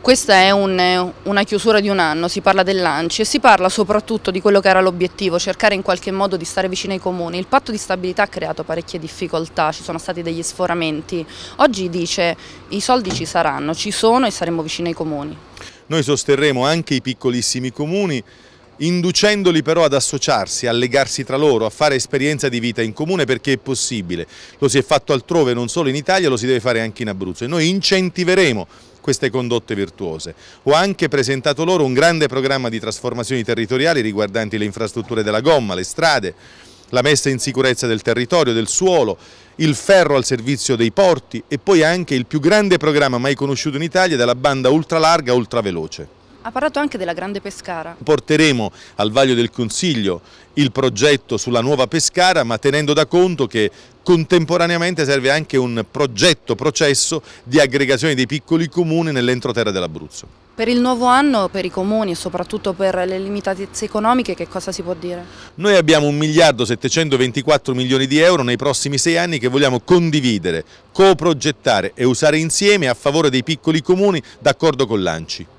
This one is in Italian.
Questa è un, una chiusura di un anno, si parla del lancio e si parla soprattutto di quello che era l'obiettivo, cercare in qualche modo di stare vicino ai comuni. Il patto di stabilità ha creato parecchie difficoltà, ci sono stati degli sforamenti. Oggi dice i soldi ci saranno, ci sono e saremo vicino ai comuni. Noi sosterremo anche i piccolissimi comuni inducendoli però ad associarsi, a legarsi tra loro, a fare esperienza di vita in comune perché è possibile. Lo si è fatto altrove, non solo in Italia, lo si deve fare anche in Abruzzo e noi incentiveremo queste condotte virtuose. Ho anche presentato loro un grande programma di trasformazioni territoriali riguardanti le infrastrutture della gomma, le strade, la messa in sicurezza del territorio, del suolo, il ferro al servizio dei porti e poi anche il più grande programma mai conosciuto in Italia della banda ultralarga ultraveloce. Ha parlato anche della Grande Pescara. Porteremo al vaglio del Consiglio il progetto sulla nuova Pescara, ma tenendo da conto che contemporaneamente serve anche un progetto, processo di aggregazione dei piccoli comuni nell'entroterra dell'Abruzzo. Per il nuovo anno, per i comuni e soprattutto per le limitatezze economiche, che cosa si può dire? Noi abbiamo 1 miliardo 724 milioni di euro nei prossimi sei anni che vogliamo condividere, coprogettare e usare insieme a favore dei piccoli comuni d'accordo con l'ANCI.